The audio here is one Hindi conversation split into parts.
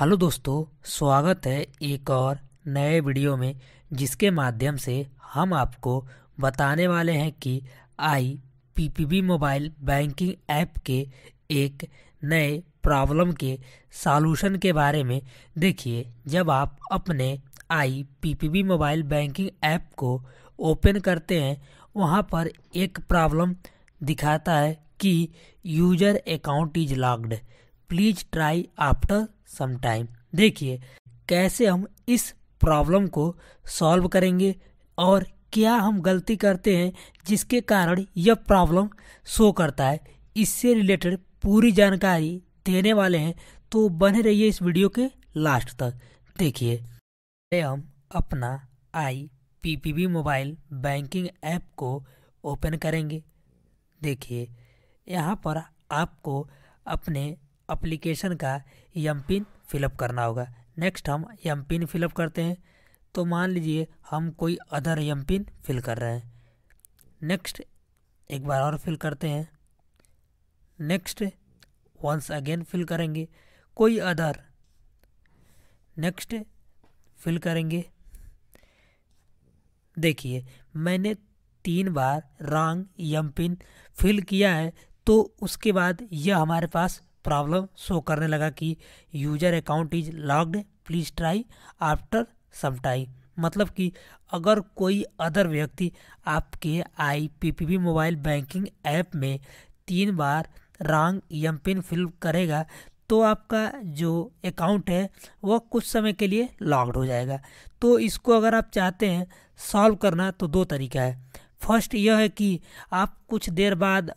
हेलो दोस्तों स्वागत है एक और नए वीडियो में जिसके माध्यम से हम आपको बताने वाले हैं कि I B mobile banking app के एक नए प्रॉब्लम के सॉल्यूशन के बारे में देखिए जब आप अपने I B mobile banking app को ओपन करते हैं वहाँ पर एक प्रॉब्लम दिखाता है कि user account is locked please try after some time देखिए कैसे हम इस प्रॉब्लम को सॉल्व करेंगे और क्या हम गलती करते हैं जिसके कारण यह प्रॉब्लम शो करता है इससे रिलेटेड पूरी जानकारी देने वाले हैं तो बने रहिए इस वीडियो के लास्ट तक देखिए हम अपना I P P B mobile banking app को ओपन करेंगे देखिए यहाँ पर आपको अपने अप्लीकेशन का यम पिन फिलअप करना होगा नेक्स्ट हम एम पिन फिलअप करते हैं तो मान लीजिए हम कोई अदर यम पिन फिल कर रहे हैं नेक्स्ट एक बार और फिल करते हैं नेक्स्ट वंस अगेन फिल करेंगे कोई अदर नेक्स्ट फिल करेंगे देखिए मैंने तीन बार रॉन्ग यम पिन फिल किया है तो उसके बाद यह हमारे पास प्रॉब्लम शो करने लगा कि user account is logged please try after some time मतलब कि अगर कोई अदर व्यक्ति आपके आई मोबाइल बैंकिंग ऐप में तीन बार रॉन्ग एम पिन फिल करेगा तो आपका जो अकाउंट है वह कुछ समय के लिए लॉक्ड हो जाएगा तो इसको अगर आप चाहते हैं सॉल्व करना तो दो तरीका है फर्स्ट यह है कि आप कुछ देर बाद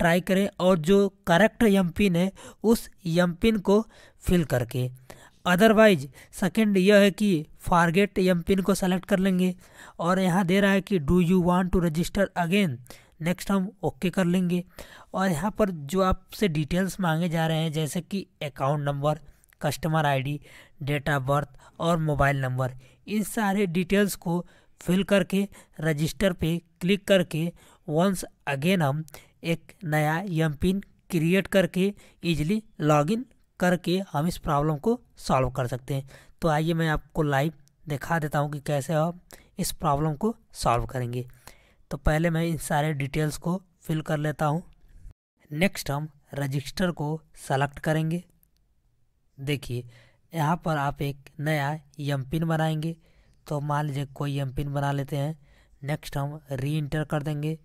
ट्राई करें और जो करेक्ट यम पिन है उस यम पिन को फिल करके अदरवाइज सेकंड यह है कि फारगेट यम पिन को सेलेक्ट कर लेंगे और यहाँ दे रहा है कि do you want to register again next हम ओके कर लेंगे और यहाँ पर जो आपसे डिटेल्स मांगे जा रहे हैं जैसे कि account number customer ID date of birth और मोबाइल नंबर इन सारे डिटेल्स को फिल करके रजिस्टर पे क्लिक करके वंस अगेन हम एक नया यम पिन क्रिएट करके इजीली लॉगिन करके हम इस प्रॉब्लम को सॉल्व कर सकते हैं तो आइए मैं आपको लाइव दिखा देता हूँ कि कैसे हम इस प्रॉब्लम को सॉल्व करेंगे तो पहले मैं इन सारे डिटेल्स को फिल कर लेता हूँ नेक्स्ट हम रजिस्टर को सेलेक्ट करेंगे देखिए यहाँ पर आप एक नया यम पिन बनाएंगे तो मान लीजिए कोई यम पिन बना लेते हैं नेक्स्ट हम री इंटर कर देंगे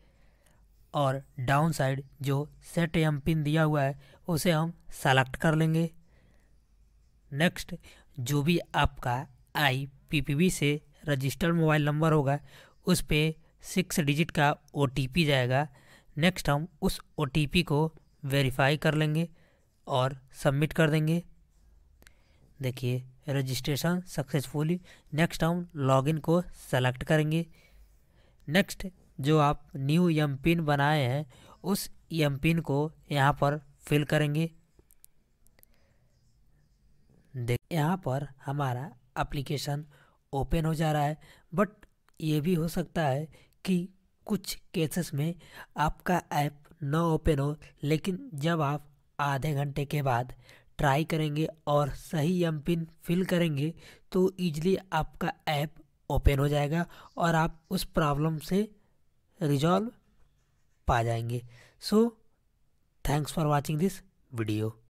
और डाउन साइड जो सेट एम पिन दिया हुआ है उसे हम सेलेक्ट कर लेंगे नेक्स्ट जो भी आपका आई पी पी बी से रजिस्टर्ड मोबाइल नंबर होगा उस पर सिक्स डिजिट का ओ टी पी जाएगा नेक्स्ट हम उस ओ टी पी को वेरीफाई कर लेंगे और सबमिट कर देंगे देखिए रजिस्ट्रेशन सक्सेसफुली नेक्स्ट हम लॉगिन को सेलेक्ट करेंगे नेक्स्ट जो आप न्यू एम पिन बनाए हैं उस यम पिन को यहाँ पर फिल करेंगे देख यहाँ पर हमारा एप्लीकेशन ओपन हो जा रहा है बट ये भी हो सकता है कि कुछ केसेस में आपका ऐप न ओपन हो लेकिन जब आप आधे घंटे के बाद ट्राई करेंगे और सही एम पिन फिल करेंगे तो ईजिली आपका ऐप ओपन हो जाएगा और आप उस प्रॉब्लम से रिजॉल्व पा जाएंगे so thanks for watching this video